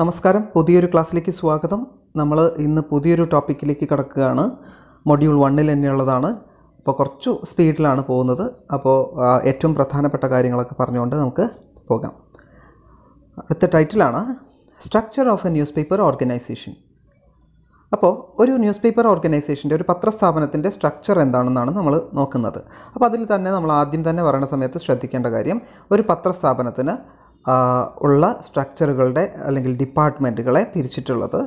നമസ്കാരം പുതിയൊരു ക്ലാസ്സിലേക്ക് സ്വാഗതം നമ്മൾ ഇന്ന് പുതിയൊരു ടോപ്പിക്കിലേക്ക് കടക്കുകയാണ് മൊഡ്യൂൾ വണ്ണിൽ തന്നെയുള്ളതാണ് അപ്പോൾ കുറച്ച് സ്പീഡിലാണ് പോകുന്നത് അപ്പോൾ ഏറ്റവും പ്രധാനപ്പെട്ട കാര്യങ്ങളൊക്കെ പറഞ്ഞുകൊണ്ട് നമുക്ക് പോകാം അടുത്ത ടൈറ്റിലാണ് structure of a newspaper organization അപ്പോൾ ഒരു ന്യൂസ് പേപ്പർ ഓർഗനൈസേഷൻ്റെ ഒരു പത്രസ്ഥാപനത്തിൻ്റെ സ്ട്രക്ചർ എന്താണെന്നാണ് നമ്മൾ നോക്കുന്നത് അപ്പോൾ അതിൽ തന്നെ നമ്മൾ ആദ്യം തന്നെ പറയുന്ന സമയത്ത് ശ്രദ്ധിക്കേണ്ട കാര്യം ഒരു പത്രസ്ഥാപനത്തിന് ഉള്ള സ്ട്രക്ചറുകളുടെ അല്ലെങ്കിൽ ഡിപ്പാർട്ട്മെൻറ്റുകളെ തിരിച്ചിട്ടുള്ളത്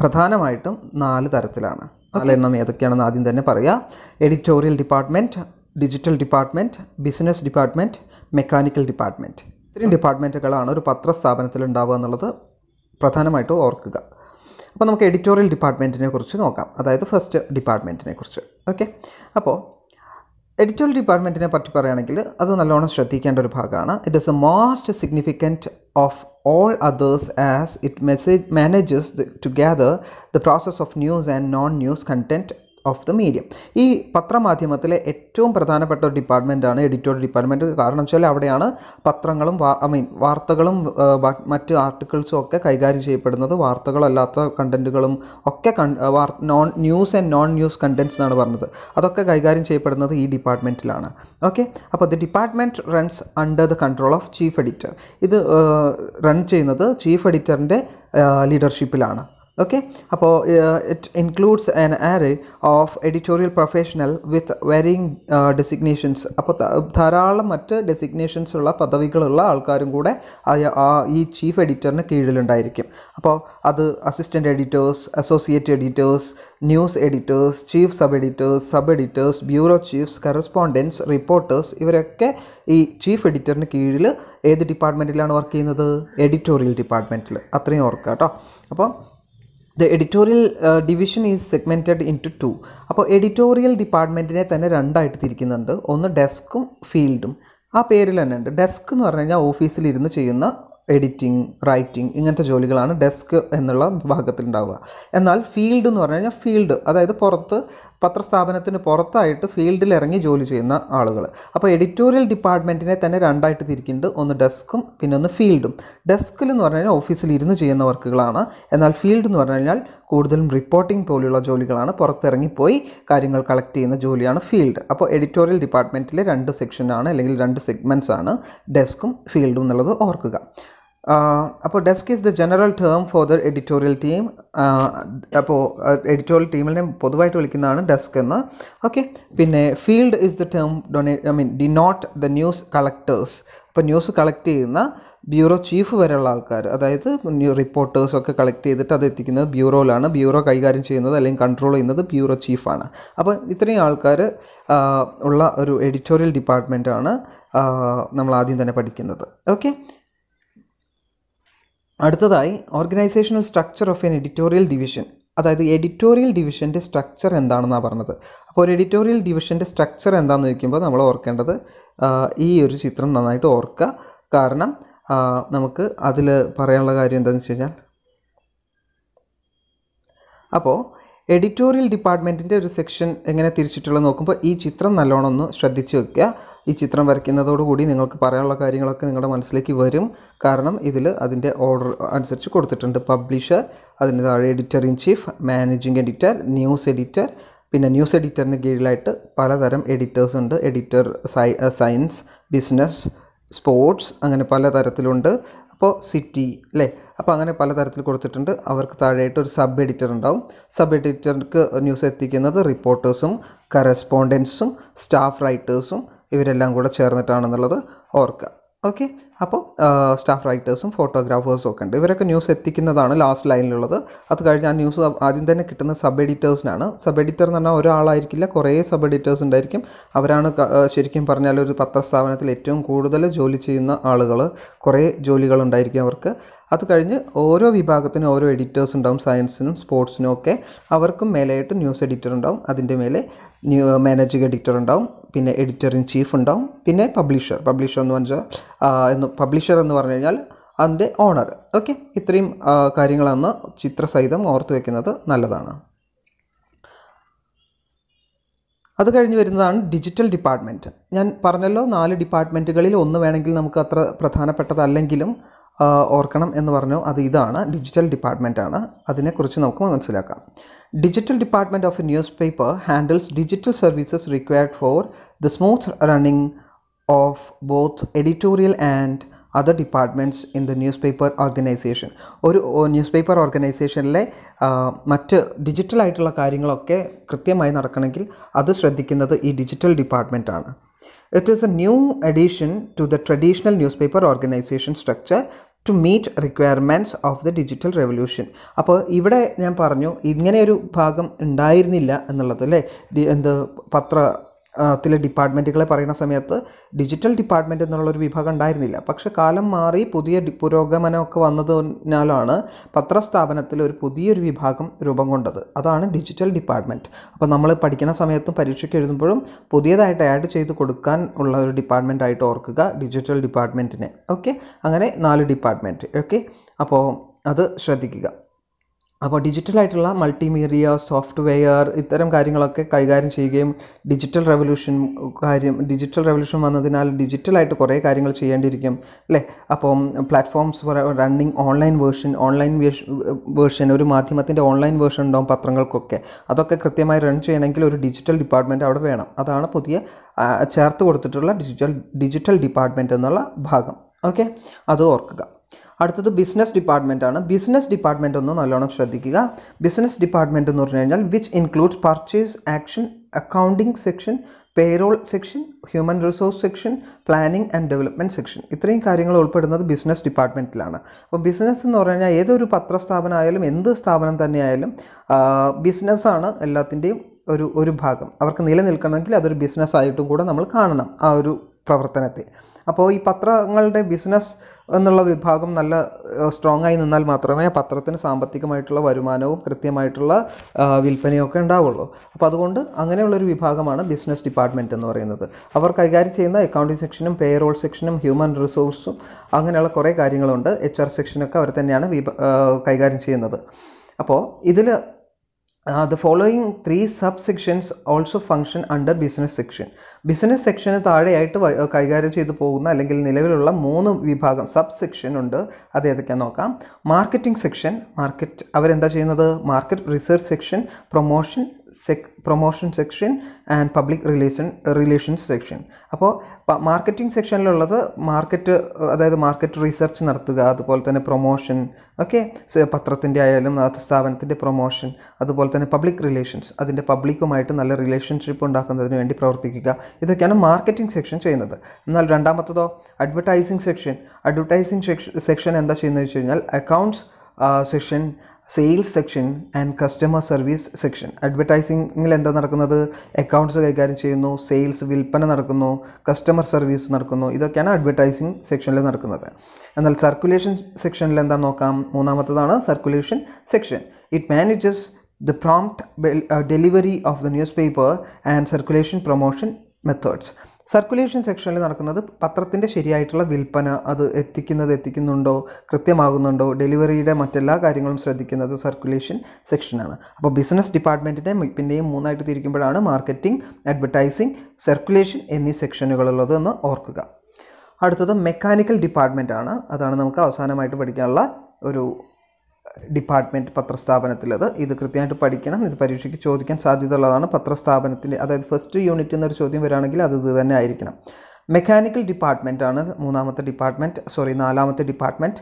പ്രധാനമായിട്ടും നാല് തരത്തിലാണ് നാലെണ്ണം ഏതൊക്കെയാണെന്ന് ആദ്യം തന്നെ പറയാം editorial department digital department business department mechanical department ഇത്രയും ഡിപ്പാർട്ട്മെൻറ്റുകളാണ് ഒരു പത്ര സ്ഥാപനത്തിൽ ഉണ്ടാവുക എന്നുള്ളത് പ്രധാനമായിട്ടും ഓർക്കുക അപ്പോൾ നമുക്ക് എഡിറ്റോറിയൽ ഡിപ്പാർട്ട്മെൻറ്റിനെ കുറിച്ച് നോക്കാം അതായത് ഫസ്റ്റ് ഡിപ്പാർട്ട്മെൻറ്റിനെ കുറിച്ച് ഓക്കെ അപ്പോൾ എഡിറ്റോറിയൽ ഡിപ്പാർട്ട്മെൻറ്റിനെ പറ്റി പറയുകയാണെങ്കിൽ അത് നല്ലോണം ശ്രദ്ധിക്കേണ്ട ഒരു ഭാഗമാണ് it is a most significant of all others as it message manages together the process of news and non news content of the media ഈ പത്രമാധ്യമത്തിലെ ഏറ്റവും പ്രധാനപ്പെട്ട ഒരു ഡിപ്പാർട്ട്മെൻറ്റാണ് എഡിറ്റോറിയൽ ഡിപ്പാർട്ട്മെൻറ്റ് കാരണം വെച്ചാൽ അവിടെയാണ് പത്രങ്ങളും ഐ മീൻ വാർത്തകളും മറ്റ് ആർട്ടിക്കിൾസും ഒക്കെ കൈകാര്യം ചെയ്യപ്പെടുന്നത് വാർത്തകളല്ലാത്ത കണ്ടൻറ്റുകളും ഒക്കെ non news and non news contents എന്നാണ് പറഞ്ഞത് അതൊക്കെ കൈകാര്യം ചെയ്യപ്പെടുന്നത് ഈ ഡിപ്പാർട്ട്മെൻറ്റിലാണ് ഓക്കെ അപ്പോൾ the department runs under the control of chief editor ഇത് റൺ ചെയ്യുന്നത് ചീഫ് എഡിറ്ററിൻ്റെ ലീഡർഷിപ്പിലാണ് ഓക്കെ അപ്പോൾ it includes an array of editorial professional with varying designations അപ്പോൾ ധാരാളം മറ്റ് ഡെസിഗ്നേഷൻസ് ഉള്ള പദവികളുള്ള ആൾക്കാരും കൂടെ ഈ ചീഫ് എഡിറ്ററിന് കീഴിലുണ്ടായിരിക്കും അപ്പോൾ അത് assistant editors associate editors news editors chief sub editors sub editors bureau chiefs correspondence reporters ഇവരൊക്കെ ഈ ചീഫ് എഡിറ്ററിന് കീഴിൽ ഏത് ഡിപ്പാർട്ട്മെൻറ്റിലാണ് വർക്ക് ചെയ്യുന്നത് എഡിറ്റോറിയൽ ഡിപ്പാർട്ട്മെൻറ്റിൽ അത്രയും ഓർക്കുക കേട്ടോ അപ്പോൾ the editorial division is segmented into two അപ്പോൾ എഡിറ്റോറിയൽ ഡിപ്പാർട്ട്മെൻറ്റിനെ തന്നെ രണ്ടായിട്ട് തിരിക്കുന്നുണ്ട് ഒന്ന് ഡെസ്കും ഫീൽഡും ആ പേരിൽ തന്നെ ഉണ്ട് ഡെസ്ക് എന്ന് പറഞ്ഞു കഴിഞ്ഞാൽ ഓഫീസിലിരുന്ന് ചെയ്യുന്ന എഡിറ്റിംഗ് റൈറ്റിംഗ് ഇങ്ങനത്തെ ജോലികളാണ് ഡെസ്ക് എന്നുള്ള വിഭാഗത്തിലുണ്ടാവുക എന്നാൽ ഫീൽഡ് എന്ന് പറഞ്ഞു കഴിഞ്ഞാൽ ഫീൽഡ് അതായത് പുറത്ത് പത്രസ്ഥാപനത്തിന് പുറത്തായിട്ട് ഫീൽഡിൽ ഇറങ്ങി ജോലി ചെയ്യുന്ന ആളുകൾ അപ്പോൾ എഡിറ്റോറിയൽ ഡിപ്പാർട്ട്മെൻറ്റിനെ തന്നെ രണ്ടായിട്ട് തിരിക്കുന്നുണ്ട് ഒന്ന് ഡെസ്കും പിന്നെ ഒന്ന് ഫീൽഡും ഡെസ്കിൽ എന്ന് പറഞ്ഞു കഴിഞ്ഞാൽ ഓഫീസിൽ ഇരുന്ന് ചെയ്യുന്ന വർക്കുകളാണ് എന്നാൽ ഫീൽഡ് എന്ന് പറഞ്ഞു കഴിഞ്ഞാൽ കൂടുതലും റിപ്പോർട്ടിംഗ് പോലെയുള്ള ജോലികളാണ് പുറത്തിറങ്ങിപ്പോയി കാര്യങ്ങൾ കളക്ട് ചെയ്യുന്ന ജോലിയാണ് ഫീൽഡ് അപ്പോൾ എഡിറ്റോറിയൽ ഡിപ്പാർട്ട്മെൻറ്റിലെ രണ്ട് സെക്ഷനാണ് അല്ലെങ്കിൽ രണ്ട് സെഗ്മെൻറ്റ്സ് ആണ് ഡെസ്കും ഫീൽഡും എന്നുള്ളത് ഓർക്കുക അപ്പോൾ desk is the general term for the editorial team അപ്പോൾ എഡിറ്റോറിയൽ ടീമിനെ പൊതുവായിട്ട് വിളിക്കുന്നതാണ് ഡെസ്ക് എന്ന് ഓക്കെ പിന്നെ field is the term denote I mean denote the news collectors അപ്പോൾ ന്യൂസ് കളക്ട് ചെയ്യുന്ന ബ്യൂറോ ചീഫ് വരെയുള്ള ആൾക്കാർ അതായത് റിപ്പോർട്ടേഴ്സ് ഒക്കെ കളക്ട് ചെയ്തിട്ട് അത് എത്തിക്കുന്നത് ബ്യൂറോയിലാണ് ബ്യൂറോ കൈകാര്യം ചെയ്യുന്നത് അല്ലെങ്കിൽ കൺട്രോൾ ചെയ്യുന്നത് ബ്യൂറോ ചീഫാണ് അപ്പോൾ ഇത്രയും ആൾക്കാർ ഉള്ള ഒരു എഡിറ്റോറിയൽ ഡിപ്പാർട്ട്മെൻറ്റാണ് നമ്മൾ ആദ്യം തന്നെ പഠിക്കുന്നത് ഓക്കെ അടുത്തതായി organisational structure of an editorial division അതായത് എഡിറ്റോറിയൽ ഡിവിഷൻ്റെ സ്ട്രക്ചർ എന്താണെന്നാണ് പറഞ്ഞത് അപ്പോൾ ഒരു എഡിറ്റോറിയൽ ഡിവിഷൻ്റെ സ്ട്രക്ചർ എന്താണെന്ന് ചോദിക്കുമ്പോൾ നമ്മൾ ഓർക്കേണ്ടത് ഈ ഒരു ചിത്രം നന്നായിട്ട് ഓർക്കുക കാരണം നമുക്ക് അതിൽ പറയാനുള്ള കാര്യം എന്താണെന്ന് വെച്ച് കഴിഞ്ഞാൽ അപ്പോൾ എഡിറ്റോറിയൽ ഡിപ്പാർട്ട്മെൻറ്റിൻ്റെ ഒരു സെക്ഷൻ എങ്ങനെ തിരിച്ചിട്ടുള്ളത് നോക്കുമ്പോൾ ഈ ചിത്രം നല്ലോണം ഒന്ന് ശ്രദ്ധിച്ചു വെക്കുക ഈ ചിത്രം വരയ്ക്കുന്നതോടുകൂടി നിങ്ങൾക്ക് പറയാനുള്ള കാര്യങ്ങളൊക്കെ നിങ്ങളുടെ മനസ്സിലേക്ക് വരും കാരണം ഇതിൽ അതിൻ്റെ ഓർഡർ അനുസരിച്ച് കൊടുത്തിട്ടുണ്ട് പബ്ലിഷർ അതിന് താഴെ editor in chief managing editor news editor പിന്നെ ന്യൂസ് എഡിറ്ററിന് കീഴിലായിട്ട് പലതരം എഡിറ്റേഴ്സ് ഉണ്ട് എഡിറ്റർ സയൻസ് ബിസിനസ് സ്പോർട്സ് അങ്ങനെ പലതരത്തിലുണ്ട് അപ്പോൾ സിറ്റി അല്ലേ അപ്പോൾ അങ്ങനെ പല തരത്തിൽ കൊടുത്തിട്ടുണ്ട് അവർക്ക് താഴെയായിട്ട് ഒരു സബ് എഡിറ്റർ ഉണ്ടാവും സബ് എഡിറ്റർക്ക് ന്യൂസ് എത്തിക്കുന്നത് റിപ്പോർട്ടേഴ്സും കറസ്പോണ്ടൻസും സ്റ്റാഫ് റൈറ്റേഴ്സും ഇവരെല്ലാം കൂടെ ചേർന്നിട്ടാണെന്നുള്ളത് ഓർക്കുക ഓക്കെ അപ്പോൾ സ്റ്റാഫ് റൈറ്റേഴ്സും ഫോട്ടോഗ്രാഫേഴ്സും ഒക്കെ ഉണ്ട് ഇവരൊക്കെ ന്യൂസ് എത്തിക്കുന്നതാണ് ലാസ്റ്റ് ലൈനിലുള്ളത് അത് കഴിഞ്ഞ് ആ ന്യൂസ് ആദ്യം തന്നെ കിട്ടുന്ന സബ് എഡിറ്റേഴ്സിനാണ് സബ് എഡിറ്റർ എന്ന് പറഞ്ഞാൽ ഒരാളായിരിക്കില്ല കുറേ സബ് എഡിറ്റേഴ്സ് ഉണ്ടായിരിക്കും അവരാണ് ശരിക്കും പറഞ്ഞാൽ ഒരു പത്രസ്ഥാപനത്തിൽ ഏറ്റവും കൂടുതൽ ജോലി ചെയ്യുന്ന ആളുകൾ കുറേ ജോലികൾ ഉണ്ടായിരിക്കും അവർക്ക് അത് കഴിഞ്ഞ് ഓരോ വിഭാഗത്തിനും ഓരോ എഡിറ്റേഴ്സ് ഉണ്ടാവും സയൻസിനും സ്പോർട്സിനും ഒക്കെ അവർക്കും മേലെയായിട്ട് ന്യൂസ് എഡിറ്റർ ഉണ്ടാവും അതിൻ്റെ മേലെ ന്യൂ മാനേജിംഗ് എഡിറ്റർ ഉണ്ടാവും പിന്നെ എഡിറ്റർ ഇൻ ചീഫ് ഉണ്ടാവും പിന്നെ പബ്ലിഷർ പബ്ലിഷർ എന്ന് പറഞ്ഞാൽ എന്ന് പബ്ലിഷർ എന്ന് പറഞ്ഞു കഴിഞ്ഞാൽ അതിൻ്റെ ഓണർ ഓക്കെ ഇത്രയും കാര്യങ്ങളാണ് ചിത്രസഹിതം ഓർത്തു വയ്ക്കുന്നത് നല്ലതാണ് അത് കഴിഞ്ഞ് വരുന്നതാണ് ഡിജിറ്റൽ ഡിപ്പാർട്ട്മെൻറ്റ് ഞാൻ പറഞ്ഞല്ലോ നാല് ഡിപ്പാർട്ട്മെൻറ്റുകളിൽ ഒന്ന് വേണമെങ്കിൽ നമുക്ക് അത്ര പ്രധാനപ്പെട്ടതല്ലെങ്കിലും ഓർക്കണം എന്ന് പറഞ്ഞു അത് ഇതാണ് ഡിജിറ്റൽ ഡിപ്പാർട്ട്മെൻറ്റാണ് അതിനെക്കുറിച്ച് നമുക്ക് മനസ്സിലാക്കാം digital department of a newspaper handles digital services required for the smooth running of both editorial and other departments in the newspaper organisation ഒരു ന്യൂസ് പേപ്പർ ഓർഗനൈസേഷനിലെ മറ്റ് ഡിജിറ്റലായിട്ടുള്ള കാര്യങ്ങളൊക്കെ കൃത്യമായി നടക്കണമെങ്കിൽ അത് ശ്രദ്ധിക്കുന്നത് ഈ ഡിജിറ്റൽ ഡിപ്പാർട്ട്മെൻറ്റാണ് It is a new addition to the traditional newspaper organization structure to meet requirements of the digital revolution അപ്പോൾ ഇവിടെ ഞാൻ പറഞ്ഞു ഇങ്ങനെയൊരു ഭാഗം ഉണ്ടായിരുന്നില്ല എന്നുള്ളത് അല്ലേ എന്ത് പത്ര ത്തിലെ ഡിപ്പാർട്ട്മെൻറ്റുകളെ പറയുന്ന സമയത്ത് ഡിജിറ്റൽ ഡിപ്പാർട്ട്മെൻറ്റ് എന്നുള്ളൊരു വിഭാഗം ഉണ്ടായിരുന്നില്ല പക്ഷെ കാലം മാറി പുതിയ പുരോഗമനമൊക്കെ വന്നതിനാലാണ് പത്രസ്ഥാപനത്തിൽ ഒരു പുതിയൊരു വിഭാഗം രൂപം കൊണ്ടത് അതാണ് ഡിജിറ്റൽ ഡിപ്പാർട്ട്മെൻറ്റ് അപ്പോൾ നമ്മൾ പഠിക്കുന്ന സമയത്തും പരീക്ഷയ്ക്ക് എഴുതുമ്പോഴും പുതിയതായിട്ട് ആഡ് ചെയ്ത് കൊടുക്കാൻ ഉള്ള ഒരു ആയിട്ട് ഓർക്കുക ഡിജിറ്റൽ ഡിപ്പാർട്ട്മെൻറ്റിനെ ഓക്കെ അങ്ങനെ നാല് ഡിപ്പാർട്ട്മെൻറ്റ് ഓക്കെ അപ്പോൾ അത് ശ്രദ്ധിക്കുക അപ്പോൾ ഡിജിറ്റലായിട്ടുള്ള മൾട്ടിമീഡിയ സോഫ്റ്റ്വെയർ ഇത്തരം കാര്യങ്ങളൊക്കെ കൈകാര്യം ചെയ്യുകയും ഡിജിറ്റൽ റെവല്യൂഷൻ കാര്യം ഡിജിറ്റൽ റെവല്യൂഷൻ വന്നതിനാൽ ഡിജിറ്റലായിട്ട് കുറേ കാര്യങ്ങൾ ചെയ്യേണ്ടിയിരിക്കും അല്ലേ അപ്പം platforms running online version online version ഒരു മാധ്യമത്തിൻ്റെ ഓൺലൈൻ വേർഷൻ ഉണ്ടാവും പത്രങ്ങൾക്കൊക്കെ അതൊക്കെ കൃത്യമായി റൺ ചെയ്യണമെങ്കിൽ ഒരു ഡിജിറ്റൽ ഡിപ്പാർട്ട്മെൻറ്റ് അവിടെ വേണം അതാണ് പുതിയ ചേർത്ത് കൊടുത്തിട്ടുള്ള ഡിജിറ്റൽ ഡിജിറ്റൽ ഡിപ്പാർട്ട്മെൻറ്റ് എന്നുള്ള ഭാഗം ഓക്കെ അത് ഓർക്കുക അടുത്തത് ബിസിനസ് ഡിപ്പാർട്ട്മെൻ്റ് ആണ് ബിസിനസ് ഡിപ്പാർട്ട്മെൻ്റ് ഒന്ന് നല്ലോണം ശ്രദ്ധിക്കുക ബിസിനസ് ഡിപ്പാർട്ട്മെൻ്റ് എന്ന് പറഞ്ഞു കഴിഞ്ഞാൽ which includes purchase action accounting section payroll section human resource section planning and development section ഇത്രയും കാര്യങ്ങൾ ഉൾപ്പെടുന്നത് ബിസിനസ് ഡിപ്പാർട്ട്മെൻറ്റിലാണ് അപ്പോൾ ബിസിനസ് എന്ന് പറഞ്ഞു കഴിഞ്ഞാൽ ഏതൊരു പത്രസ്ഥാപനം ആയാലും എന്ത് സ്ഥാപനം തന്നെയായാലും ബിസിനസ്സാണ് എല്ലാത്തിൻ്റെയും ഒരു ഒരു ഭാഗം അവർക്ക് നിലനിൽക്കണമെങ്കിൽ അതൊരു ബിസിനസ്സായിട്ടും കൂടെ നമ്മൾ കാണണം ആ ഒരു പ്രവർത്തനത്തെ അപ്പോൾ ഈ പത്രങ്ങളുടെ ബിസിനസ് എന്നുള്ള വിഭാഗം നല്ല സ്ട്രോങ് ആയി നിന്നാൽ മാത്രമേ പത്രത്തിന് സാമ്പത്തികമായിട്ടുള്ള വരുമാനവും കൃത്യമായിട്ടുള്ള വിൽപ്പനയും ഒക്കെ ഉണ്ടാവുള്ളൂ അപ്പോൾ അതുകൊണ്ട് അങ്ങനെയുള്ളൊരു വിഭാഗമാണ് ബിസിനസ് ഡിപ്പാർട്ട്മെൻറ്റ് എന്ന് പറയുന്നത് അവർ കൈകാര്യം ചെയ്യുന്ന അക്കൗണ്ടിങ് സെക്ഷനും പേറോൾ സെക്ഷനും ഹ്യൂമൻ റിസോഴ്സും അങ്ങനെയുള്ള കുറേ കാര്യങ്ങളുണ്ട് എച്ച് ആർ സെക്ഷനൊക്കെ അവർ തന്നെയാണ് കൈകാര്യം ചെയ്യുന്നത് അപ്പോൾ ഇതിൽ the uh, the following three subsections also function under business section business സെക്ഷന് താഴെയായിട്ട് uh, കൈകാര്യം ചെയ്തു പോകുന്ന അല്ലെങ്കിൽ നിലവിലുള്ള മൂന്ന് വിഭാഗം സബ് സെക്ഷൻ ഉണ്ട് അത് ഏതൊക്കെയാ നോക്കാം മാർക്കറ്റിംഗ് സെക്ഷൻ മാർക്കറ്റ് അവരെന്താ ചെയ്യുന്നത് market research section promotion sec promotion section and public relation relations section അപ്പോൾ മാർക്കറ്റിംഗ് സെക്ഷനിലുള്ളത് മാർക്കറ്റ് അതായത് മാർക്കറ്റ് റിസർച്ച് നടത്തുക അതുപോലെ തന്നെ പ്രൊമോഷൻ ഓക്കെ പത്രത്തിൻ്റെ ആയാലും സ്ഥാപനത്തിൻ്റെ പ്രൊമോഷൻ അതുപോലെ തന്നെ പബ്ലിക് റിലേഷൻസ് അതിൻ്റെ പബ്ലിക്കുമായിട്ട് നല്ല റിലേഷൻഷിപ്പ് ഉണ്ടാക്കുന്നതിന് വേണ്ടി പ്രവർത്തിക്കുക ഇതൊക്കെയാണ് മാർക്കറ്റിംഗ് സെക്ഷൻ ചെയ്യുന്നത് എന്നാൽ രണ്ടാമത്തതോ അഡ്വർടൈസിംഗ് സെക്ഷൻ അഡ്വർടൈസിംഗ് സെക്ഷൻ എന്താ ചെയ്യുന്നത് വെച്ച് കഴിഞ്ഞാൽ accounts section sales section and customer service section അഡ്വർടൈസിങ്ങിൽ എന്താ നടക്കുന്നത് അക്കൗണ്ട്സ് കൈകാര്യം ചെയ്യുന്നു സെയിൽസ് വിൽപ്പന നടക്കുന്നു കസ്റ്റമർ സർവീസ് നടക്കുന്നു ഇതൊക്കെയാണ് അഡ്വർടൈസിങ് സെക്ഷനിൽ നടക്കുന്നത് എന്നാൽ സർക്കുലേഷൻ സെക്ഷനിൽ എന്താ നോക്കാം മൂന്നാമത്തതാണ് circulation section it manages the prompt delivery of the newspaper and circulation promotion methods circulation സെക്ഷനിൽ നടക്കുന്നത് പത്രത്തിൻ്റെ ശരിയായിട്ടുള്ള വിൽപ്പന അത് എത്തിക്കുന്നത് എത്തിക്കുന്നുണ്ടോ കൃത്യമാകുന്നുണ്ടോ ഡെലിവറിയുടെ മറ്റെല്ലാ കാര്യങ്ങളും ശ്രദ്ധിക്കുന്നത് സർക്കുലേഷൻ സെക്ഷനാണ് അപ്പോൾ ബിസിനസ് ഡിപ്പാർട്ട്മെൻറ്റിൻ്റെ പിന്നെയും മൂന്നായിട്ട് തിരിക്കുമ്പോഴാണ് മാർക്കറ്റിംഗ് അഡ്വർടൈസിങ് സർക്കുലേഷൻ എന്നീ സെക്ഷനുകളുള്ളത് എന്ന് ഓർക്കുക അടുത്തത് മെക്കാനിക്കൽ ഡിപ്പാർട്ട്മെൻറ്റാണ് അതാണ് നമുക്ക് അവസാനമായിട്ട് പഠിക്കാനുള്ള ഒരു ഡിപ്പാർട്ട്മെൻറ്റ് പത്രസ്ഥാപനത്തിലത് ഇത് കൃത്യമായിട്ട് പഠിക്കണം ഇത് പരീക്ഷയ്ക്ക് ചോദിക്കാൻ ഉള്ളതാണ് പത്രസ്ഥാപനത്തിൻ്റെ അതായത് ഫസ്റ്റ് യൂണിറ്റ് എന്നൊരു ചോദ്യം വരാണെങ്കിൽ അത് ഇത് തന്നെ ആയിരിക്കണം മെക്കാനിക്കൽ ആണ് മൂന്നാമത്തെ ഡിപ്പാർട്ട്മെൻറ്റ് സോറി നാലാമത്തെ department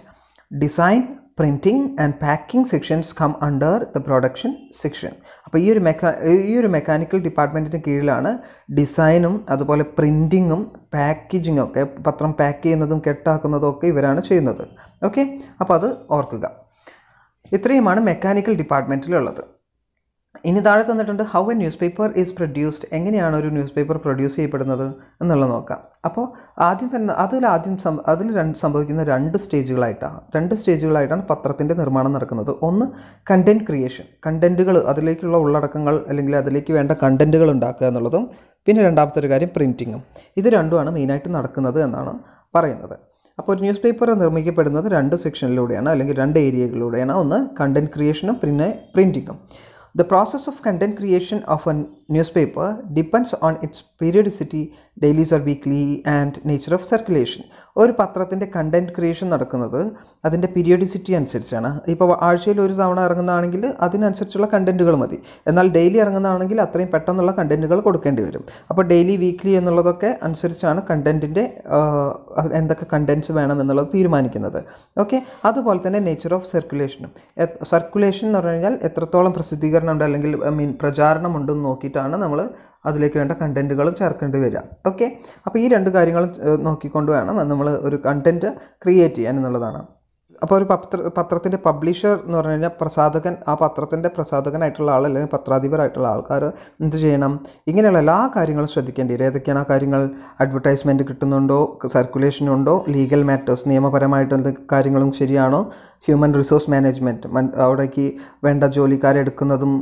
design printing and packing sections come under the production section അപ്പോൾ ഈ ഒരു മെക്കാ ഈ ഒരു മെക്കാനിക്കൽ ഡിപ്പാർട്ട്മെൻറ്റിൻ്റെ കീഴിലാണ് ഡിസൈനും അതുപോലെ പ്രിൻറ്റിങ്ങും പാക്കേജിങ്ങും ഒക്കെ പത്രം പാക്ക് ചെയ്യുന്നതും കെട്ടാക്കുന്നതും ഒക്കെ ഇവരാണ് ചെയ്യുന്നത് ഓക്കെ അപ്പോൾ അത് ഓർക്കുക ഇത്രയുമാണ് മെക്കാനിക്കൽ ഡിപ്പാർട്ട്മെൻറ്റിലുള്ളത് ഇനി താഴെ തന്നിട്ടുണ്ട് how a newspaper is produced എങ്ങനെയാണ് ഒരു ന്യൂസ് പേപ്പർ പ്രൊഡ്യൂസ് ചെയ്യപ്പെടുന്നത് എന്നുള്ളത് നോക്കാം അപ്പോൾ ആദ്യം തന്നെ അതിൽ ആദ്യം അതിൽ രണ്ട് സംഭവിക്കുന്ന രണ്ട് സ്റ്റേജുകളായിട്ടാണ് രണ്ട് സ്റ്റേജുകളായിട്ടാണ് പത്രത്തിൻ്റെ നിർമ്മാണം നടക്കുന്നത് ഒന്ന് കണ്ടൻറ് ക്രിയേഷൻ കണ്ടൻറ്റുകൾ അതിലേക്കുള്ള ഉള്ളടക്കങ്ങൾ അല്ലെങ്കിൽ അതിലേക്ക് വേണ്ട കണ്ടൻറ്റുകൾ ഉണ്ടാക്കുക എന്നുള്ളതും പിന്നെ രണ്ടാമത്തെ ഒരു കാര്യം പ്രിൻറ്റിങ്ങും ഇത് രണ്ടുമാണ് മെയിനായിട്ട് നടക്കുന്നത് എന്നാണ് പറയുന്നത് അപ്പോൾ ഒരു ന്യൂസ് പേപ്പർ നിർമ്മിക്കപ്പെടുന്നത് രണ്ട് സെക്ഷനിലൂടെയാണ് അല്ലെങ്കിൽ രണ്ട് ഏരിയകളിലൂടെയാണ് ഒന്ന് കണ്ടൻറ് ക്രിയേഷനും പിന്നെ പ്രിൻറ്റിങ്ങും the process of content creation of a newspaper depends on its periodicity dailies or weekly and nature of circulation ഒരു പത്രത്തിൻ്റെ കണ്ടൻറ് ക്രിയേഷൻ നടക്കുന്നത് അതിൻ്റെ പീരിയോഡിസിറ്റി അനുസരിച്ചാണ് ഇപ്പോൾ ആഴ്ചയിൽ ഒരു തവണ ഇറങ്ങുന്നതാണെങ്കിൽ അതിനനുസരിച്ചുള്ള കണ്ടൻറ്റുകൾ മതി എന്നാൽ ഡെയിലി ഇറങ്ങുന്നതാണെങ്കിൽ അത്രയും പെട്ടെന്നുള്ള കണ്ടൻറ്റുകൾ കൊടുക്കേണ്ടി വരും അപ്പോൾ ഡെയിലി വീക്ക്ലി എന്നുള്ളതൊക്കെ അനുസരിച്ചാണ് കണ്ടൻറ്റിൻ്റെ എന്തൊക്കെ കണ്ടൻറ്റ്സ് വേണം എന്നുള്ളത് തീരുമാനിക്കുന്നത് ഓക്കെ അതുപോലെ തന്നെ നേച്ചർ ഓഫ് സർക്കുലേഷനും സർക്കുലേഷൻ എന്ന് പറഞ്ഞു കഴിഞ്ഞാൽ എത്രത്തോളം ഉണ്ട് അല്ലെങ്കിൽ ഐ മീൻ പ്രചാരണമുണ്ടെന്ന് നോക്കിയിട്ടാണ് നമ്മൾ അതിലേക്ക് വേണ്ട കണ്ടൻറ്റുകളും ചേർക്കേണ്ടി വരിക ഓക്കെ അപ്പോൾ ഈ രണ്ട് കാര്യങ്ങളും നോക്കിക്കൊണ്ട് വേണം നമ്മൾ ഒരു കണ്ടൻറ്റ് ക്രിയേറ്റ് ചെയ്യാൻ എന്നുള്ളതാണ് അപ്പോൾ ഒരു പത്ര പത്രത്തിൻ്റെ പബ്ലിഷർ എന്ന് പറഞ്ഞു കഴിഞ്ഞാൽ പ്രസാധകൻ ആ പത്രത്തിൻ്റെ പ്രസാധകനായിട്ടുള്ള ആൾ അല്ലെങ്കിൽ പത്രാധിപരായിട്ടുള്ള ആൾക്കാർ എന്ത് ചെയ്യണം ഇങ്ങനെയുള്ള എല്ലാ കാര്യങ്ങളും ശ്രദ്ധിക്കേണ്ടി വരും ഏതൊക്കെയാണ് ആ കാര്യങ്ങൾ അഡ്വർടൈസ്മെൻറ്റ് കിട്ടുന്നുണ്ടോ സർക്കുലേഷൻ ഉണ്ടോ ലീഗൽ മാറ്റേഴ്സ് നിയമപരമായിട്ട് എന്ത് കാര്യങ്ങളും ശരിയാണോ ഹ്യൂമൻ റിസോഴ്സ് മാനേജ്മെൻറ്റ് അവിടേക്ക് വേണ്ട ജോലിക്കാരെ എടുക്കുന്നതും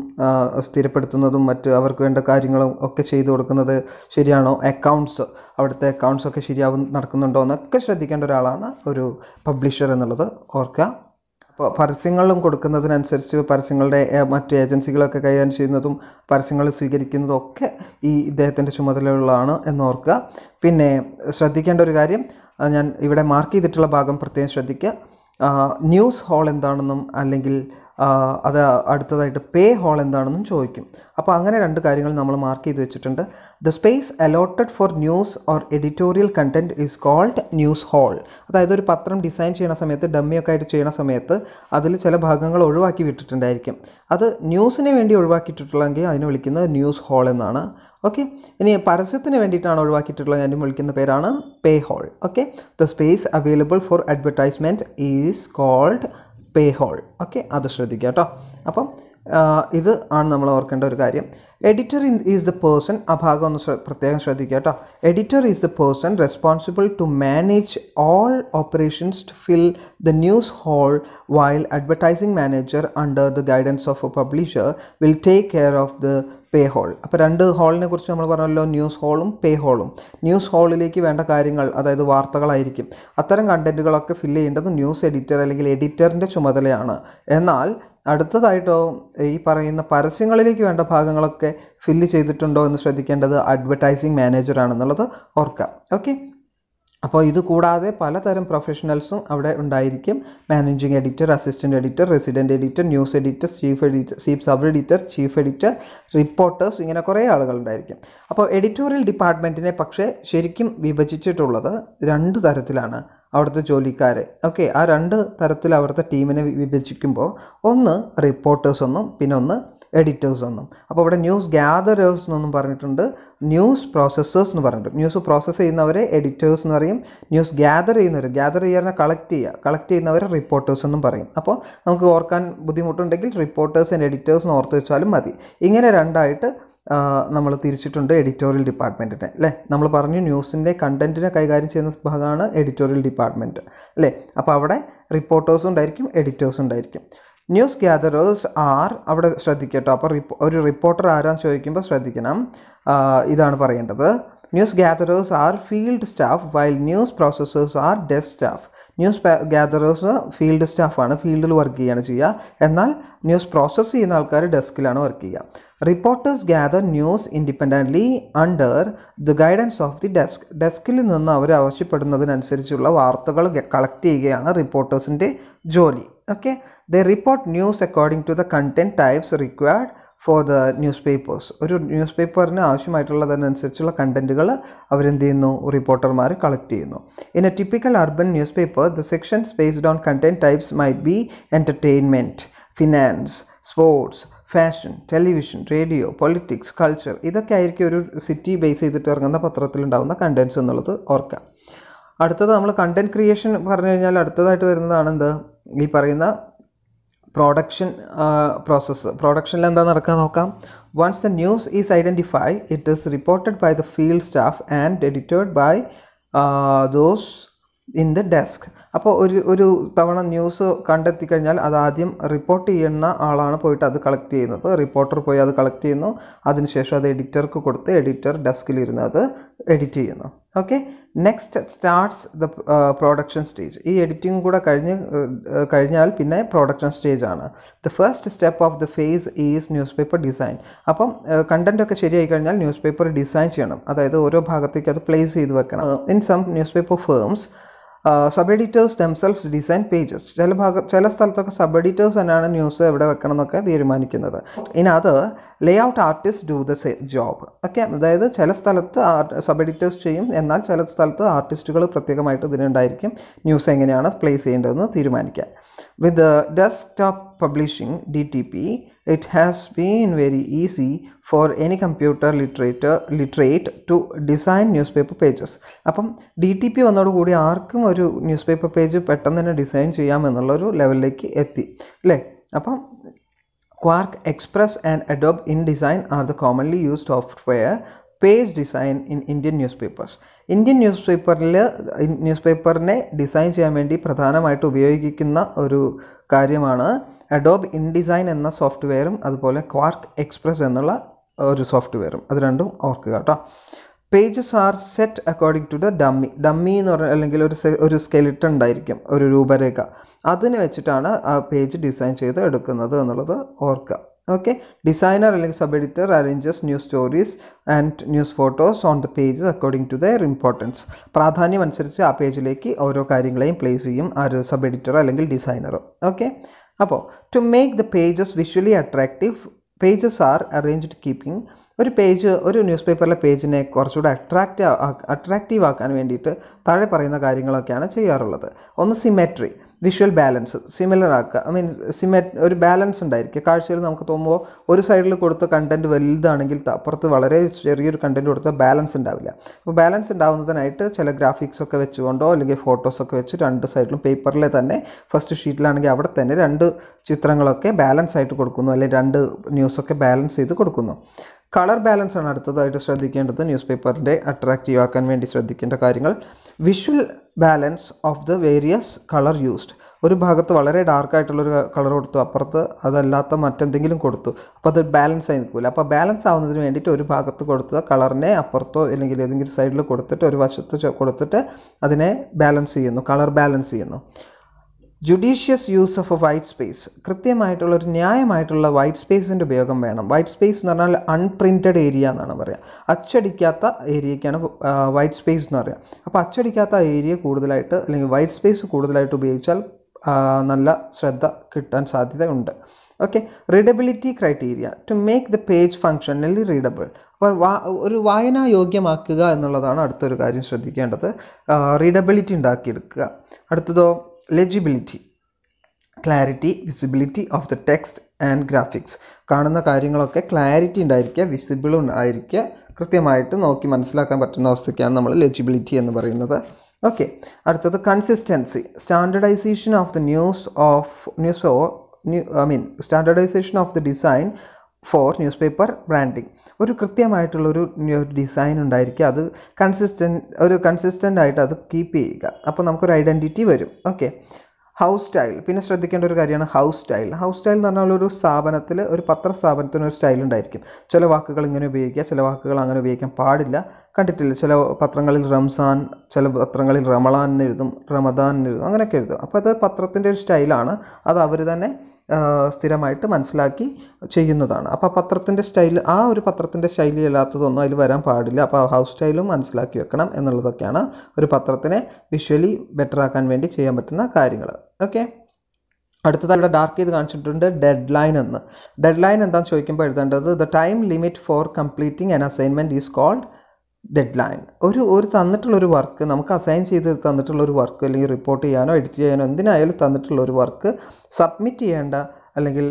സ്ഥിരപ്പെടുത്തുന്നതും മറ്റ് അവർക്ക് വേണ്ട കാര്യങ്ങളും ഒക്കെ ചെയ്തു കൊടുക്കുന്നത് ശരിയാണോ അക്കൗണ്ട്സ് അവിടുത്തെ അക്കൗണ്ട്സ് ഒക്കെ ശരിയാവും നടക്കുന്നുണ്ടോ എന്നൊക്കെ ശ്രദ്ധിക്കേണ്ട ഒരാളാണ് ഒരു പബ്ലിഷർ എന്നുള്ളത് ഓർക്കുക അപ്പോൾ പരസ്യങ്ങളും കൊടുക്കുന്നതിനനുസരിച്ച് പരസ്യങ്ങളുടെ മറ്റ് ഏജൻസികളൊക്കെ കൈകാര്യം ചെയ്യുന്നതും പരസ്യങ്ങൾ സ്വീകരിക്കുന്നതും ഒക്കെ ഈ ഇദ്ദേഹത്തിൻ്റെ ചുമതലയുള്ളതാണ് എന്നോർക്കുക പിന്നെ ശ്രദ്ധിക്കേണ്ട ഒരു കാര്യം ഞാൻ ഇവിടെ മാർക്ക് ചെയ്തിട്ടുള്ള ഭാഗം പ്രത്യേകം ശ്രദ്ധിക്കുക ന്യൂസ് ഹോൾ എന്താണെന്നും അല്ലെങ്കിൽ അത് അടുത്തതായിട്ട് പേ ഹോൾ എന്താണെന്നും ചോദിക്കും അപ്പോൾ അങ്ങനെ രണ്ട് കാര്യങ്ങൾ നമ്മൾ മാർക്ക് ചെയ്ത് വെച്ചിട്ടുണ്ട് the space allotted for news or editorial content is called news hole അതായത് ഒരു പത്രം ഡിസൈൻ ചെയ്യുന്ന സമയത്ത് ഡമ്മിയൊക്കെ ആയിട്ട് ചെയ്യുന്ന സമയത്ത് അതിൽ ചില ഭാഗങ്ങൾ ഒഴിവാക്കി വിട്ടിട്ടുണ്ടായിരിക്കും അത് ന്യൂസിന് വേണ്ടി ഒഴിവാക്കിയിട്ടുള്ളെങ്കിൽ അതിനെ വിളിക്കുന്നത് ന്യൂസ് ഹോൾ എന്നാണ് ഓക്കെ ഇനി പരസ്യത്തിന് വേണ്ടിയിട്ടാണ് ഒഴിവാക്കിയിട്ടുള്ളത് ഞാൻ വിളിക്കുന്ന പേരാണ് pay hole okay the space available for advertisement is called pay hole okay അത് ശ്രദ്ധിക്കുക കേട്ടോ അപ്പം ഇത് ആണ് നമ്മൾ ഓർക്കേണ്ട ഒരു കാര്യം editor in is the person ആ ഭാഗം ഒന്ന് പ്രത്യേകം ശ്രദ്ധിക്കുക കേട്ടോ editor is the person responsible to manage all operations to fill the news hole while advertising manager under the guidance of a publisher will take care of the pay hole അപ്പോൾ രണ്ട് ഹോളിനെ കുറിച്ച് നമ്മൾ പറഞ്ഞല്ലോ ന്യൂസ് ഹോളും പേ ഹോളും news ഹോളിലേക്ക് വേണ്ട കാര്യങ്ങൾ അതായത് വാർത്തകളായിരിക്കും അത്തരം കണ്ടൻറ്റുകളൊക്കെ ഫില്ല് ചെയ്യേണ്ടത് ന്യൂസ് എഡിറ്റർ അല്ലെങ്കിൽ എഡിറ്ററിൻ്റെ ചുമതലയാണ് എന്നാൽ അടുത്തതായിട്ടോ ഈ പറയുന്ന പരസ്യങ്ങളിലേക്ക് വേണ്ട ഭാഗങ്ങളൊക്കെ ഫില്ല് ചെയ്തിട്ടുണ്ടോ എന്ന് ശ്രദ്ധിക്കേണ്ടത് അഡ്വർടൈസിങ് മാനേജറാണെന്നുള്ളത് ഓർക്കാം ഓക്കെ അപ്പോൾ ഇത് കൂടാതെ പലതരം പ്രൊഫഷണൽസും അവിടെ ഉണ്ടായിരിക്കും managing editor assistant editor resident editor news editor chief editor chief sub editor chief editor reporters ഇങ്ങനെ കുറേ ആളുകളുണ്ടായിരിക്കും അപ്പോൾ എഡിറ്റോറിയൽ ഡിപ്പാർട്ട്മെൻറ്റിനെ പക്ഷേ ശരിക്കും വിഭജിച്ചിട്ടുള്ളത് രണ്ട് തരത്തിലാണ് അവിടുത്തെ ജോലിക്കാരെ ഓക്കെ ആ രണ്ട് തരത്തിൽ അവിടുത്തെ ടീമിനെ വിഭജിക്കുമ്പോൾ ഒന്ന് റിപ്പോർട്ടേഴ്സ് ഒന്നും പിന്നെ ഒന്ന് എഡിറ്റേഴ്സ് എന്നും അപ്പോൾ ഇവിടെ ന്യൂസ് ഗ്യാതറേഴ്സ് എന്നൊന്നും പറഞ്ഞിട്ടുണ്ട് ന്യൂസ് പ്രോസസ്സേഴ്സ് എന്ന് പറഞ്ഞിട്ടുണ്ട് ന്യൂസ് പ്രോസസ്സ് ചെയ്യുന്നവരെ എഡിറ്റേഴ്സ് എന്ന് പറയും ന്യൂസ് ഗ്യാതർ ചെയ്യുന്നവർ ഗ്യാതർ ചെയ്യാറിനെ കളക്ട് ചെയ്യുക കളക്ട് ചെയ്യുന്നവരെ റിപ്പോർട്ടേഴ്സ് എന്നും പറയും അപ്പോൾ നമുക്ക് ഓർക്കാൻ ബുദ്ധിമുട്ടുണ്ടെങ്കിൽ റിപ്പോർട്ടേഴ്സ് ആൻഡ് എഡിറ്റേഴ്സ് എന്ന് ഓർത്ത് വെച്ചാലും മതി ഇങ്ങനെ രണ്ടായിട്ട് നമ്മൾ തിരിച്ചിട്ടുണ്ട് എഡിറ്റോറിയൽ ഡിപ്പാർട്ട്മെൻറ്റിനെ അല്ലേ നമ്മൾ പറഞ്ഞു ന്യൂസിൻ്റെ കണ്ടൻറ്റിനെ കൈകാര്യം ചെയ്യുന്ന ഭാഗമാണ് എഡിറ്റോറിയൽ ഡിപ്പാർട്ട്മെൻറ്റ് അല്ലേ അപ്പോൾ അവിടെ റിപ്പോർട്ടേഴ്സും ഉണ്ടായിരിക്കും എഡിറ്റേഴ്സും ഉണ്ടായിരിക്കും ന്യൂസ് ഗ്യാതറേഴ്സ് ആർ അവിടെ ശ്രദ്ധിക്കട്ടോ അപ്പോൾ ഒരു റിപ്പോർട്ടർ ആരാന്ന് ചോദിക്കുമ്പോൾ ശ്രദ്ധിക്കണം ഇതാണ് പറയേണ്ടത് news gatherers are field staff while news processors are desk staff news gatherers field സ്റ്റാഫാണ് ഫീൽഡിൽ വർക്ക് ചെയ്യുകയാണ് ചെയ്യുക എന്നാൽ ന്യൂസ് പ്രോസസ്സ് ചെയ്യുന്ന ആൾക്കാർ ഡെസ്കിലാണ് വർക്ക് ചെയ്യുക reporters gather news independently under the guidance of the desk ഡെസ്കിൽ നിന്ന് അവർ ആവശ്യപ്പെടുന്നതിനനുസരിച്ചുള്ള വാർത്തകൾ കളക്ട് ചെയ്യുകയാണ് റിപ്പോർട്ടേഴ്സിൻ്റെ ജോലി okay they report news according to the content types required for the newspapers ഒരു ന്യൂസ് പേപ്പറിന് ആവശ്യമായിട്ടുള്ളതിനനുസരിച്ചുള്ള കണ്ടൻറ്റുകൾ അവരെന്ത് ചെയ്യുന്നു റിപ്പോർട്ടർമാർ കളക്ട് ചെയ്യുന്നു in a typical urban newspaper the sections based on content types might be entertainment finance sports fashion television radio politics culture ഇതൊക്കെ ആയിരിക്കും ഒരു സിറ്റി ബേസ് ചെയ്തിട്ട് ഇറങ്ങുന്ന പത്രത്തിലുണ്ടാകുന്ന കണ്ടൻസ് എന്നുള്ളത് ഓർക്കാം അടുത്തത് നമ്മൾ കണ്ടൻറ് ക്രിയേഷൻ പറഞ്ഞു കഴിഞ്ഞാൽ അടുത്തതായിട്ട് വരുന്നതാണ് ഈ പറയുന്ന പ്രൊഡക്ഷൻ പ്രോസസ്സ് പ്രൊഡക്ഷനിൽ എന്താ നടക്കുക നോക്കാം once the news is identify it is reported by the field staff and edited by those in the desk അപ്പോൾ ഒരു ഒരു തവണ ന്യൂസ് കണ്ടെത്തി കഴിഞ്ഞാൽ അത് ആദ്യം റിപ്പോർട്ട് ചെയ്യുന്ന ആളാണ് പോയിട്ട് അത് കളക്ട് ചെയ്യുന്നത് റിപ്പോർട്ടർ പോയി അത് കളക്ട് ചെയ്യുന്നു അതിനുശേഷം അത് എഡിറ്റർക്ക് കൊടുത്ത് എഡിറ്റർ ഡെസ്കിലിരുന്ന് അത് എഡിറ്റ് ചെയ്യുന്നു okay next starts the production stage ഈ എഡിറ്റിംഗ് കൂടെ കഴിഞ്ഞ് കഴിഞ്ഞാൽ പിന്നെ പ്രൊഡക്ഷൻ സ്റ്റേജ് ആണ് the first step of the phase is newspaper design അപ്പം കണ്ടൻ്റ് ഒക്കെ ശരിയായി കഴിഞ്ഞാൽ ന്യൂസ് പേപ്പർ ഡിസൈൻ ചെയ്യണം അതായത് ഓരോ ഭാഗത്തേക്ക് അത് പ്ലേസ് ചെയ്ത് വെക്കണം in some newspaper firms sub editors themselves design pages ചില ഭാഗം ചില സ്ഥലത്തൊക്കെ സബ് എഡിറ്റേഴ്സ് തന്നെയാണ് ന്യൂസ് എവിടെ വെക്കണം എന്നൊക്കെ തീരുമാനിക്കുന്നത് in that layout artist do the same job okay അതായത് ചില സ്ഥലത്ത് സബ് എഡിറ്റേഴ്സ് ചെയ്യും എന്നാൽ ചില സ്ഥലത്ത് ആർട്ടിസ്റ്റുകൾ പ്രത്യേകമായിട്ട് ഇതിനുണ്ടായിരിക്കും ന്യൂസ് എങ്ങനെയാണ് പ്ലേസ് ചെയ്യേണ്ടതെന്ന് തീരുമാനിക്കാൻ with desktop publishing D T P it has been very easy for any computer literator, literate to design newspaper pages. അപ്പം ഡി ടി പി വന്നതോടുകൂടി ആർക്കും ഒരു ന്യൂസ് പേപ്പർ പേജ് പെട്ടെന്ന് തന്നെ ഡിസൈൻ ചെയ്യാമെന്നുള്ളൊരു ലെവലിലേക്ക് എത്തി അല്ലേ അപ്പം Quark Express and Adobe InDesign are the commonly used software page design in Indian newspapers Indian news പേപ്പറിൽ ന്യൂസ് പേപ്പറിനെ ഡിസൈൻ ചെയ്യാൻ വേണ്ടി പ്രധാനമായിട്ട് ഉപയോഗിക്കുന്ന ഒരു കാര്യമാണ് അഡോബ് ഡിസൈൻ എന്ന സോഫ്റ്റ്വെയറും അതുപോലെ ക്വാർക്ക് എക്സ്പ്രസ് എന്നുള്ള ഒരു സോഫ്റ്റ്വെയറും അത് രണ്ടും ഓർക്കുക കേട്ടോ pages are set according to the dummy dummy എന്ന് പറഞ്ഞാൽ അല്ലെങ്കിൽ ഒരു ഒരു സ്കെലിറ്റ് ഉണ്ടായിരിക്കും ഒരു രൂപരേഖ അതിന് വെച്ചിട്ടാണ് ആ പേജ് ഡിസൈൻ ചെയ്ത് എടുക്കുന്നത് എന്നുള്ളത് ഓർക്കുക ഓക്കെ ഡിസൈനർ അല്ലെങ്കിൽ sub editor arranges news stories and news photos on the pages according to their importance പ്രാധാന്യം അനുസരിച്ച് ആ പേജിലേക്ക് ഓരോ കാര്യങ്ങളെയും പ്ലേസ് ചെയ്യും ഒരു സബ് എഡിറ്റർ അല്ലെങ്കിൽ ഡിസൈനർ ഓക്കെ അപ്പോൾ to make the pages visually attractive pages are arranged keeping ഒരു പേജ് ഒരു ന്യൂസ് പേപ്പറിലെ പേജിനെ കുറച്ചുകൂടെ അട്രാക്റ്റ് അട്രാക്റ്റീവ് ആക്കാൻ വേണ്ടിയിട്ട് താഴെ പറയുന്ന കാര്യങ്ങളൊക്കെയാണ് ചെയ്യാറുള്ളത് ഒന്ന് സിമെട്രി വിഷ്വൽ ബാലൻസ് സിമിലർ ആക്കുക ഐ മീൻ സിമ ഒരു ബാലൻസ് ഉണ്ടായിരിക്കുക കാഴ്ചയിൽ നമുക്ക് തോന്നുമ്പോൾ ഒരു സൈഡിൽ കൊടുത്ത കണ്ടൻറ്റ് വലുതാണെങ്കിൽ അപ്പുറത്ത് വളരെ ചെറിയൊരു കണ്ടൻറ് കൊടുത്താൽ ബാലൻസ് ഉണ്ടാവില്ല അപ്പോൾ ബാലൻസ് ഉണ്ടാവുന്നതിനായിട്ട് ചില ഗ്രാഫിക്സ് ഒക്കെ വെച്ചുകൊണ്ടോ അല്ലെങ്കിൽ ഫോട്ടോസൊക്കെ വെച്ച് രണ്ട് സൈഡിലും പേപ്പറിലെ തന്നെ ഫസ്റ്റ് ഷീറ്റിലാണെങ്കിൽ അവിടെ തന്നെ രണ്ട് ചിത്രങ്ങളൊക്കെ ബാലൻസ് ആയിട്ട് കൊടുക്കുന്നു അല്ലെങ്കിൽ രണ്ട് ന്യൂസൊക്കെ ബാലൻസ് ചെയ്ത് കൊടുക്കുന്നു കളർ ബാലൻസ് ആണ് അടുത്തതായിട്ട് ശ്രദ്ധിക്കേണ്ടത് ന്യൂസ് പേപ്പറിൻ്റെ അട്രാക്റ്റീവ് ആക്കാൻ വേണ്ടി ശ്രദ്ധിക്കേണ്ട കാര്യങ്ങൾ visual balance of the various colour used ഒരു ഭാഗത്ത് വളരെ ഡാർക്കായിട്ടുള്ളൊരു കളർ കൊടുത്തു അപ്പുറത്ത് അതല്ലാത്ത മറ്റെന്തെങ്കിലും കൊടുത്തു അപ്പോൾ അത് ബാലൻസ് ആയി നിൽക്കില്ല അപ്പോൾ ബാലൻസ് ആവുന്നതിന് വേണ്ടിയിട്ട് ഒരു ഭാഗത്ത് കൊടുത്ത കളറിനെ അപ്പുറത്തോ അല്ലെങ്കിൽ ഏതെങ്കിലും സൈഡിൽ കൊടുത്തിട്ട് ഒരു വശത്ത് കൊടുത്തിട്ട് അതിനെ ബാലൻസ് ചെയ്യുന്നു കളർ ബാലൻസ് ചെയ്യുന്നു judicious use of a white space കൃത്യമായിട്ടുള്ള ഒരു ന്യായമായിട്ടുള്ള വൈറ്റ് സ്പേസിൻ്റെ ഉപയോഗം വേണം വൈറ്റ് സ്പേസ് എന്ന് പറഞ്ഞാൽ അൺപ്രിൻറ്റഡ് ഏരിയ എന്നാണ് പറയുക അച്ചടിക്കാത്ത ഏരിയയ്ക്കാണ് വൈറ്റ് സ്പേസ് എന്ന് പറയുക അപ്പോൾ അച്ചടിക്കാത്ത ഏരിയ കൂടുതലായിട്ട് അല്ലെങ്കിൽ വൈറ്റ് സ്പേസ് കൂടുതലായിട്ട് ഉപയോഗിച്ചാൽ നല്ല ശ്രദ്ധ കിട്ടാൻ സാധ്യതയുണ്ട് okay readability criteria to make the page functionally readable അപ്പോൾ വാ ഒരു വായനാ യോഗ്യമാക്കുക എന്നുള്ളതാണ് അടുത്തൊരു കാര്യം ശ്രദ്ധിക്കേണ്ടത് റീഡബിലിറ്റി ഉണ്ടാക്കിയെടുക്കുക അടുത്തതോ legibility clarity visibility of the text and graphics കാണുന്ന കാര്യങ്ങളൊക്കെ ക്ലാരിറ്റി ഉണ്ടായിരിക്കുക വിസിബിൾ ഉണ്ടായിരിക്കുക കൃത്യമായിട്ട് നോക്കി മനസ്സിലാക്കാൻ പറ്റുന്ന അവസ്ഥയ്ക്കാണ് നമ്മൾ ലെജിബിലിറ്റി എന്ന് പറയുന്നത് ഓക്കെ അടുത്തത് consistency standardisation of the news of news oh new I mean standardisation of the design for newspaper branding ഒരു കൃത്യമായിട്ടുള്ളൊരു ഡിസൈൻ ഉണ്ടായിരിക്കുക അത് കൺസിസ്റ്റൻ്റ് ഒരു കൺസിസ്റ്റൻ്റ് ആയിട്ട് അത് കീപ്പ് ചെയ്യുക അപ്പോൾ നമുക്കൊരു ഐഡൻറ്റിറ്റി വരും ഓക്കെ ഹൗസ് സ്റ്റൈൽ പിന്നെ ശ്രദ്ധിക്കേണ്ട ഒരു കാര്യമാണ് ഹൗസ് സ്റ്റൈൽ ഹൗസ് സ്റ്റൈൽ എന്ന് പറഞ്ഞാൽ ഒരു സ്ഥാപനത്തിൽ ഒരു പത്ര സ്ഥാപനത്തിന് ഒരു സ്റ്റൈൽ ഉണ്ടായിരിക്കും ചില വാക്കുകൾ ഇങ്ങനെ ഉപയോഗിക്കുക ചില വാക്കുകൾ അങ്ങനെ ഉപയോഗിക്കാൻ പാടില്ല കണ്ടിട്ടില്ല ചില പത്രങ്ങളിൽ റംസാൻ ചില പത്രങ്ങളിൽ റമളാൻ എന്ന് എഴുതും റമദാൻ എഴുതും അങ്ങനെയൊക്കെ എഴുതും അപ്പോൾ അത് പത്രത്തിൻ്റെ ഒരു സ്റ്റൈലാണ് അത് അവർ തന്നെ സ്ഥിരമായിട്ട് മനസ്സിലാക്കി ചെയ്യുന്നതാണ് അപ്പോൾ പത്രത്തിൻ്റെ സ്റ്റൈൽ ആ ഒരു പത്രത്തിൻ്റെ ശൈലി അല്ലാത്തതൊന്നും അതിൽ വരാൻ പാടില്ല അപ്പോൾ ഹൗസ് സ്റ്റൈലും മനസ്സിലാക്കി വെക്കണം എന്നുള്ളതൊക്കെയാണ് ഒരു പത്രത്തിനെ വിഷ്വലി ബെറ്റർ ആക്കാൻ വേണ്ടി ചെയ്യാൻ പറ്റുന്ന കാര്യങ്ങൾ ഓക്കെ അടുത്തത് അവിടെ ഡാർക്ക് ചെയ്ത് കാണിച്ചിട്ടുണ്ട് ഡെഡ് ലൈൻ എന്ന് ഡെഡ് ലൈൻ എന്താണെന്ന് ചോദിക്കുമ്പോൾ എഴുതേണ്ടത് the time limit for completing an assignment is called deadline ഒരു ഒരു തന്നിട്ടുള്ളൊരു വർക്ക് നമുക്ക് അസൈൻ ചെയ്ത് തന്നിട്ടുള്ളൊരു ഒരു വർക്ക് അല്ലെങ്കിൽ റിപ്പോർട്ട് ചെയ്യാനോ എഡിറ്റ് ചെയ്യാനോ എന്തിനായാലും തന്നിട്ടുള്ള ഒരു വർക്ക് സബ്മിറ്റ് ചെയ്യേണ്ട അല്ലെങ്കിൽ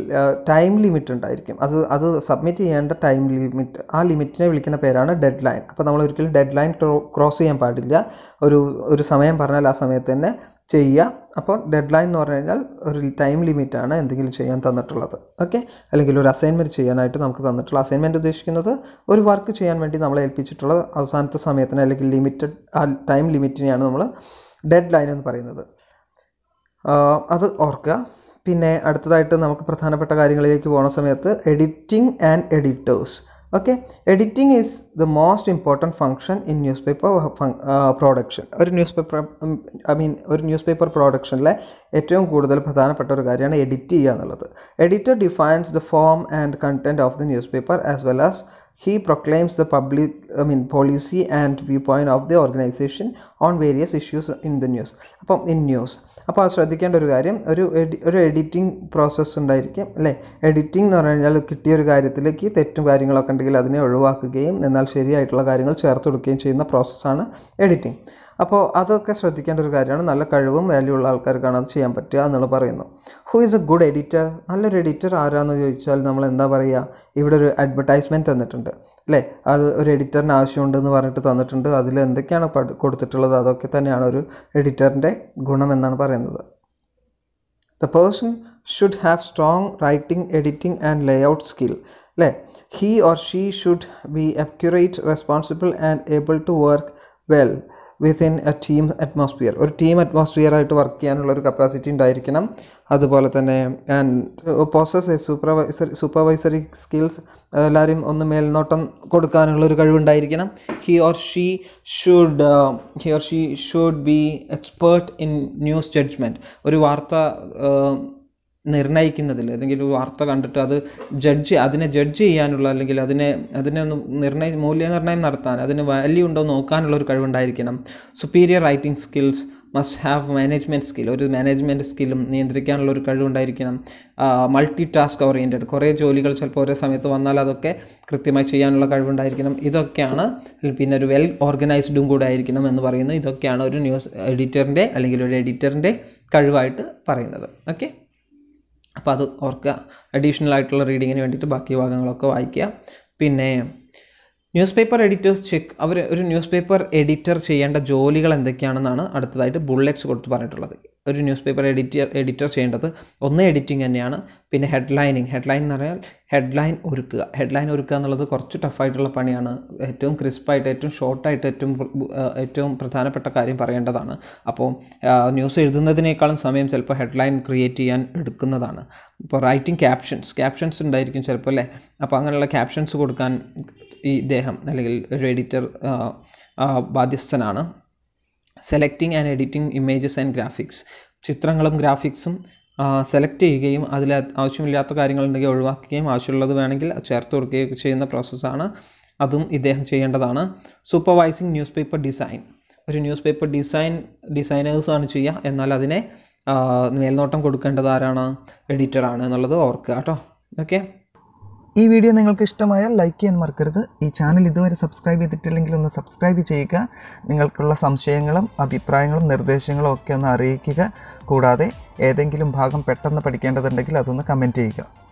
ടൈം ലിമിറ്റ് ഉണ്ടായിരിക്കും അത് അത് സബ്മിറ്റ് ചെയ്യേണ്ട ടൈം ലിമിറ്റ് ആ ലിമിറ്റിനെ വിളിക്കുന്ന പേരാണ് ഡെഡ് ലൈൻ അപ്പോൾ നമ്മൾ ഒരിക്കലും ഡെഡ് ലൈൻ ക്രോസ് ചെയ്യാൻ പാടില്ല ഒരു ഒരു സമയം പറഞ്ഞാൽ ആ സമയത്ത് തന്നെ ചെയ്യുക അപ്പോൾ ഡെഡ് ലൈൻ എന്ന് പറഞ്ഞു കഴിഞ്ഞാൽ ഒരു ടൈം ലിമിറ്റാണ് എന്തെങ്കിലും ചെയ്യാൻ തന്നിട്ടുള്ളത് ഓക്കെ അല്ലെങ്കിൽ ഒരു അസൈൻമെൻറ്റ് ചെയ്യാനായിട്ട് നമുക്ക് തന്നിട്ടുള്ള അസൈൻമെൻറ്റ് ഉദ്ദേശിക്കുന്നത് ഒരു വർക്ക് ചെയ്യാൻ വേണ്ടി നമ്മളെ ഏൽപ്പിച്ചിട്ടുള്ള അവസാനത്തെ സമയത്തിന് അല്ലെങ്കിൽ ലിമിറ്റഡ് ആ ടൈം ലിമിറ്റിനെയാണ് നമ്മൾ ഡെഡ് ലൈൻ എന്ന് പറയുന്നത് അത് ഓർക്കുക പിന്നെ അടുത്തതായിട്ട് നമുക്ക് പ്രധാനപ്പെട്ട കാര്യങ്ങളിലേക്ക് പോകുന്ന സമയത്ത് editing and editors okay editing is the most important function in newspaper production ഒരു ന്യൂസ് പേപ്പർ ഐ മീൻ ഒരു ന്യൂസ് പേപ്പർ പ്രൊഡക്ഷനിലെ ഏറ്റവും കൂടുതൽ പ്രധാനപ്പെട്ട ഒരു കാര്യമാണ് എഡിറ്റ് ചെയ്യുക എന്നുള്ളത് editor defines the form and content of the newspaper as well as he proclaims the public I mean policy and viewpoint of the organisation on various issues in the news അപ്പം in news അപ്പോൾ അത് ശ്രദ്ധിക്കേണ്ട ഒരു കാര്യം ഒരു AD ഒരു editing process ഉണ്ടായിരിക്കും അല്ലേ എഡിറ്റിംഗ് എന്ന് പറഞ്ഞു കഴിഞ്ഞാൽ കിട്ടിയ ഒരു കാര്യത്തിലേക്ക് തെറ്റും കാര്യങ്ങളൊക്കെ ഉണ്ടെങ്കിൽ അതിനെ ഒഴിവാക്കുകയും എന്നാൽ ശരിയായിട്ടുള്ള കാര്യങ്ങൾ ചേർത്ത് കൊടുക്കുകയും ചെയ്യുന്ന പ്രോസസ്സാണ് എഡിറ്റിംഗ് അപ്പോൾ അതൊക്കെ ശ്രദ്ധിക്കേണ്ട ഒരു കാര്യമാണ് നല്ല കഴിവും വാല്യൂ ഉള്ള ആൾക്കാർക്കാണ് അത് ചെയ്യാൻ പറ്റുക എന്നുള്ള പറയുന്നു who is a good editor നല്ലൊരു എഡിറ്റർ ആരാന്ന് ചോദിച്ചാൽ നമ്മൾ എന്താ പറയുക ഇവിടെ ഒരു അഡ്വർടൈസ്മെൻറ്റ് തന്നിട്ടുണ്ട് അല്ലേ അത് ഒരു എഡിറ്ററിന് ആവശ്യമുണ്ടെന്ന് പറഞ്ഞിട്ട് തന്നിട്ടുണ്ട് അതിൽ എന്തൊക്കെയാണ് കൊടുത്തിട്ടുള്ളത് അതൊക്കെ തന്നെയാണ് ഒരു എഡിറ്ററിൻ്റെ ഗുണം എന്നാണ് പറയുന്നത് the person should have strong writing editing and layout skill അല്ലേ he or she should be accurate responsible and able to work well within a team atmosphere ഒരു ടീം അറ്റ്മോസ്ഫിയർ ആയിട്ട് വർക്ക് ചെയ്യാനുള്ള ഒരു കപ്പാസിറ്റി ഉണ്ടായിരിക്കണം അതുപോലെ തന്നെ and possess supervisory supervisory skills എല്ലാവരും ഒന്ന് മേൽനോട്ടം കൊടുക്കാനുള്ള ഒരു കഴിവുണ്ടായിരിക്കണം he or she should he or she should be expert in news judgement ഒരു വാർത്ത uh, നിർണയിക്കുന്നതിൽ അല്ലെങ്കിൽ ഒരു വാർത്ത കണ്ടിട്ട് അത് ജഡ്ജ് അതിനെ ജഡ്ജ് ചെയ്യാനുള്ള അല്ലെങ്കിൽ അതിനെ അതിനെ ഒന്ന് നിർണ്ണയ മൂല്യനിർണ്ണയം നടത്താൻ അതിന് വാല്യൂ ഉണ്ടോ നോക്കാനുള്ള ഒരു കഴിവുണ്ടായിരിക്കണം superior writing skills must have management skill ഒരു മാനേജ്മെൻറ്റ് സ്കില്ലും നിയന്ത്രിക്കാനുള്ള ഒരു കഴിവുണ്ടായിരിക്കണം മൾട്ടി ടാസ്ക് ഓറിയൻറ്റഡ് കുറേ ജോലികൾ ചിലപ്പോൾ ഒരേ സമയത്ത് വന്നാൽ അതൊക്കെ കൃത്യമായി ചെയ്യാനുള്ള കഴിവുണ്ടായിരിക്കണം ഇതൊക്കെയാണ് പിന്നെ ഒരു വെൽ ഓർഗനൈസ്ഡും കൂടെ ആയിരിക്കണം എന്ന് പറയുന്നത് ഇതൊക്കെയാണ് ഒരു ന്യൂസ് എഡിറ്ററിൻ്റെ അല്ലെങ്കിൽ ഒരു എഡിറ്ററിൻ്റെ കഴിവായിട്ട് പറയുന്നത് ഓക്കെ അപ്പോൾ അത് ഓർക്കുക അഡീഷണൽ ആയിട്ടുള്ള റീഡിങ്ങിന് വേണ്ടിയിട്ട് ബാക്കി ഭാഗങ്ങളൊക്കെ വായിക്കുക പിന്നെ ന്യൂസ് പേപ്പർ എഡിറ്റേഴ്സ് ചെക്ക് അവർ ഒരു ന്യൂസ് പേപ്പർ എഡിറ്റർ ചെയ്യേണ്ട ജോലികൾ എന്തൊക്കെയാണെന്നാണ് അടുത്തതായിട്ട് ബുള്ളറ്റ്സ് കൊടുത്ത് പറഞ്ഞിട്ടുള്ളത് ഒരു ന്യൂസ് പേപ്പർ എഡിറ്റർ എഡിറ്റർ ചെയ്യേണ്ടത് ഒന്ന് എഡിറ്റിംഗ് തന്നെയാണ് പിന്നെ ഹെഡ്ലൈനിങ് ഹെഡ്ലൈൻ എന്ന് പറഞ്ഞാൽ ഹെഡ്ലൈൻ ഒരുക്കുക ഹെഡ്ലൈൻ ഒരുക്കുക എന്നുള്ളത് കുറച്ച് ടഫായിട്ടുള്ള പണിയാണ് ഏറ്റവും ക്രിസ്പായിട്ട് ഏറ്റവും ഷോർട്ടായിട്ട് ഏറ്റവും ഏറ്റവും പ്രധാനപ്പെട്ട കാര്യം പറയേണ്ടതാണ് അപ്പോൾ ന്യൂസ് എഴുതുന്നതിനേക്കാളും സമയം ചിലപ്പോൾ ഹെഡ്ലൈൻ ക്രിയേറ്റ് ചെയ്യാൻ എടുക്കുന്നതാണ് ഇപ്പോൾ റൈറ്റിംഗ് ക്യാപ്ഷൻസ് ക്യാപ്ഷൻസ് ഉണ്ടായിരിക്കും ചിലപ്പോൾ അല്ലേ അപ്പോൾ അങ്ങനെയുള്ള ക്യാപ്ഷൻസ് കൊടുക്കാൻ ഈ ഇദ്ദേഹം അല്ലെങ്കിൽ ഒരു എഡിറ്റർ ബാധ്യസ്ഥനാണ് selecting and editing images and graphics ചിത്രങ്ങളും ഗ്രാഫിക്സും സെലക്ട് ചെയ്യുകയും അതിൽ ആവശ്യമില്ലാത്ത കാര്യങ്ങളുണ്ടെങ്കിൽ ഒഴിവാക്കുകയും ആവശ്യമുള്ളത് വേണമെങ്കിൽ ചേർത്ത് ഒക്കെ ചെയ്യുന്ന പ്രോസസ്സാണ് അതും ഇദ്ദേഹം ചെയ്യേണ്ടതാണ് സൂപ്പർവൈസിങ് ന്യൂസ് പേപ്പർ ഡിസൈൻ ഒരു ന്യൂസ് പേപ്പർ ഡിസൈൻ ഡിസൈനേഴ്സാണ് ചെയ്യുക എന്നാൽ അതിനെ മേൽനോട്ടം കൊടുക്കേണ്ടത് ആരാണ് എഡിറ്ററാണ് എന്നുള്ളത് ഓർക്കുക കേട്ടോ ഓക്കെ ഈ വീഡിയോ നിങ്ങൾക്ക് ഇഷ്ടമായാൽ ലൈക്ക് ചെയ്യാൻ മറക്കരുത് ഈ ചാനൽ ഇതുവരെ സബ്സ്ക്രൈബ് ചെയ്തിട്ടില്ലെങ്കിൽ ഒന്ന് സബ്സ്ക്രൈബ് ചെയ്യുക നിങ്ങൾക്കുള്ള സംശയങ്ങളും അഭിപ്രായങ്ങളും നിർദ്ദേശങ്ങളും ഒക്കെ ഒന്ന് അറിയിക്കുക കൂടാതെ ഏതെങ്കിലും ഭാഗം പെട്ടെന്ന് പഠിക്കേണ്ടതുണ്ടെങ്കിൽ അതൊന്ന് കമൻറ്റ് ചെയ്യുക